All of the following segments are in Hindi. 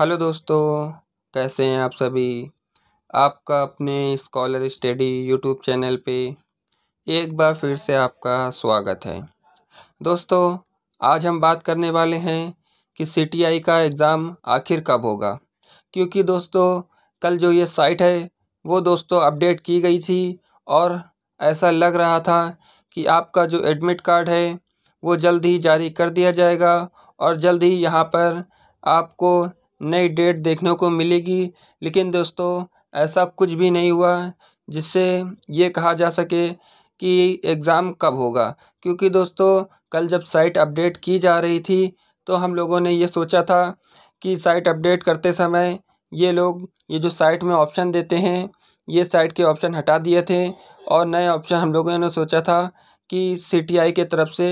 हेलो दोस्तों कैसे हैं आप सभी आपका अपने स्कॉलर स्टडी यूट्यूब चैनल पे एक बार फिर से आपका स्वागत है दोस्तों आज हम बात करने वाले हैं कि सीटीआई का एग्ज़ाम आखिर कब होगा क्योंकि दोस्तों कल जो ये साइट है वो दोस्तों अपडेट की गई थी और ऐसा लग रहा था कि आपका जो एडमिट कार्ड है वो जल्द ही जारी कर दिया जाएगा और जल्द ही यहाँ पर आपको नई डेट देखने को मिलेगी लेकिन दोस्तों ऐसा कुछ भी नहीं हुआ जिससे ये कहा जा सके कि एग्ज़ाम कब होगा क्योंकि दोस्तों कल जब साइट अपडेट की जा रही थी तो हम लोगों ने ये सोचा था कि साइट अपडेट करते समय ये लोग ये जो साइट में ऑप्शन देते हैं ये साइट के ऑप्शन हटा दिए थे और नए ऑप्शन हम लोगों ने सोचा था कि सी के तरफ से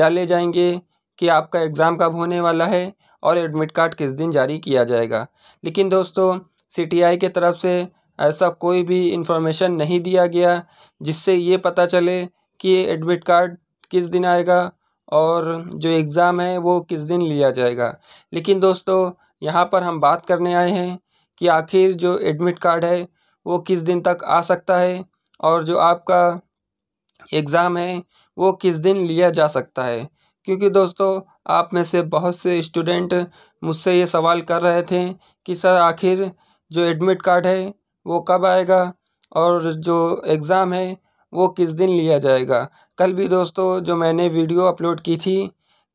डाले जाएंगे कि आपका एग्ज़ाम कब होने वाला है और एडमिट कार्ड किस दिन जारी किया जाएगा लेकिन दोस्तों सीटीआई के तरफ से ऐसा कोई भी इन्फॉर्मेशन नहीं दिया गया जिससे ये पता चले कि एडमिट कार्ड किस दिन आएगा और जो एग्ज़ाम है वो किस दिन लिया जाएगा लेकिन दोस्तों यहाँ पर हम बात करने आए हैं कि आखिर जो एडमिट कार्ड है वो किस दिन तक आ सकता है और जो आपका एग्ज़ाम है वो किस दिन लिया जा सकता है क्योंकि दोस्तों आप में से बहुत से स्टूडेंट मुझसे ये सवाल कर रहे थे कि सर आखिर जो एडमिट कार्ड है वो कब आएगा और जो एग्ज़ाम है वो किस दिन लिया जाएगा कल भी दोस्तों जो मैंने वीडियो अपलोड की थी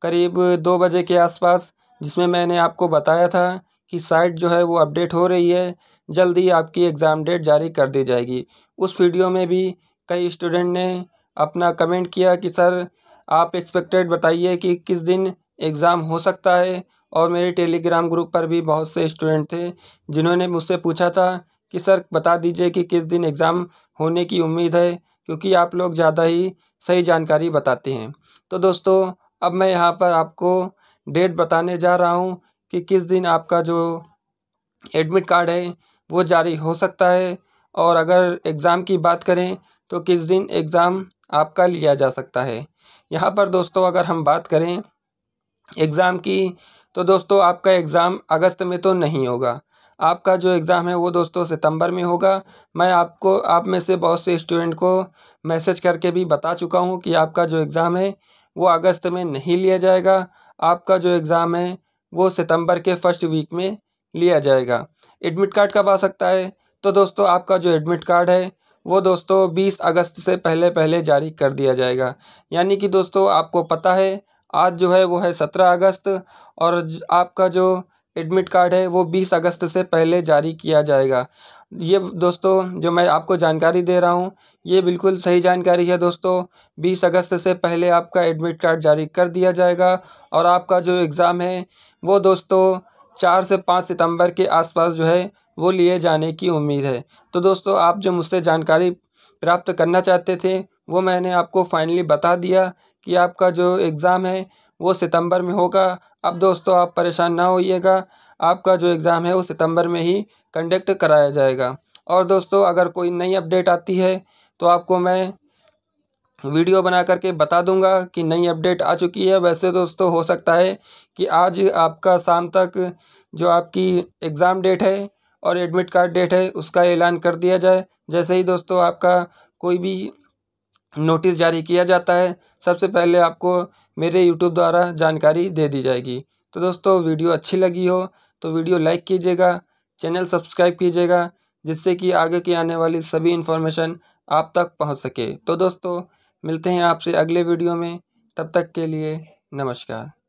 करीब दो बजे के आसपास जिसमें मैंने आपको बताया था कि साइट जो है वो अपडेट हो रही है जल्दी आपकी एग्ज़ाम डेट जारी कर दी जाएगी उस वीडियो में भी कई स्टूडेंट ने अपना कमेंट किया कि सर आप एक्सपेक्टेड बताइए कि किस दिन एग्ज़ाम हो सकता है और मेरे टेलीग्राम ग्रुप पर भी बहुत से स्टूडेंट थे जिन्होंने मुझसे पूछा था कि सर बता दीजिए कि किस दिन एग्ज़ाम होने की उम्मीद है क्योंकि आप लोग ज़्यादा ही सही जानकारी बताते हैं तो दोस्तों अब मैं यहाँ पर आपको डेट बताने जा रहा हूँ कि किस दिन आपका जो एडमिट कार्ड है वो जारी हो सकता है और अगर एग्ज़ाम की बात करें तो किस दिन एग्ज़ाम आपका लिया जा सकता है यहाँ पर दोस्तों अगर हम बात करें एग्ज़ाम की तो दोस्तों आपका एग्ज़ाम अगस्त में तो नहीं होगा आपका जो एग्ज़ाम है वो दोस्तों सितंबर में होगा मैं आपको आप में से बहुत से स्टूडेंट को मैसेज करके भी बता चुका हूँ कि आपका जो एग्ज़ाम है वो अगस्त में नहीं लिया जाएगा आपका जो एग्ज़ाम है वो सितंबर के फर्स्ट वीक में लिया जाएगा एडमिट कार्ड कब आ सकता है तो दोस्तों आपका जो एडमिट कार्ड है वो दोस्तों बीस अगस्त से पहले पहले जारी कर दिया जाएगा यानी कि दोस्तों आपको पता है आज जो है वो है सत्रह अगस्त और आपका जो एडमिट कार्ड है वो बीस अगस्त से पहले जारी किया जाएगा ये दोस्तों जो मैं आपको जानकारी दे रहा हूँ ये बिल्कुल सही जानकारी है दोस्तों बीस अगस्त से पहले आपका एडमिट कार्ड जारी कर दिया जाएगा और आपका जो एग्ज़ाम है वो दोस्तों चार से पाँच सितंबर के आसपास जो है वो लिए जाने की उम्मीद है तो दोस्तों आप जो मुझसे जानकारी प्राप्त करना चाहते थे वो मैंने आपको फाइनली बता दिया कि आपका जो एग्ज़ाम है वो सितंबर में होगा अब दोस्तों आप परेशान ना होइएगा आपका जो एग्ज़ाम है वो सितंबर में ही कंडक्ट कराया जाएगा और दोस्तों अगर कोई नई अपडेट आती है तो आपको मैं वीडियो बना करके बता दूंगा कि नई अपडेट आ चुकी है वैसे दोस्तों हो सकता है कि आज आपका शाम तक जो आपकी एग्ज़ाम डेट है और एडमिट कार्ड डेट है उसका ऐलान कर दिया जाए जैसे ही दोस्तों आपका कोई भी नोटिस जारी किया जाता है सबसे पहले आपको मेरे यूट्यूब द्वारा जानकारी दे दी जाएगी तो दोस्तों वीडियो अच्छी लगी हो तो वीडियो लाइक कीजिएगा चैनल सब्सक्राइब कीजिएगा जिससे कि आगे की आने वाली सभी इन्फॉर्मेशन आप तक पहुंच सके तो दोस्तों मिलते हैं आपसे अगले वीडियो में तब तक के लिए नमस्कार